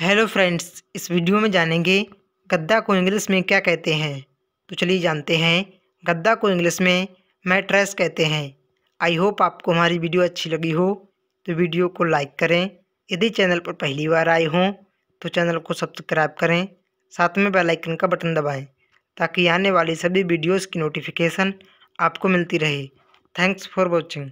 hello friends इस video में जानेंगे गद्दा को इंग्लिश में क्या कहते हैं तो चलिए जानते हैं गद्दा को इंग्लिश में मैट्रेस कहते हैं आई होप आपको हमारी वीडियो अच्छी लगी हो तो वीडियो को लाइक करें यदि चैनल पर पहली बार आए हों तो चैनल को सब्सक्राइब करें साथ में बेल आइकन का बटन दबाएं ताकि आने वाली सभी वीडियोज़ की नोटिफिकेशन आपको मिलती रहे थैंक्स फॉर वॉचिंग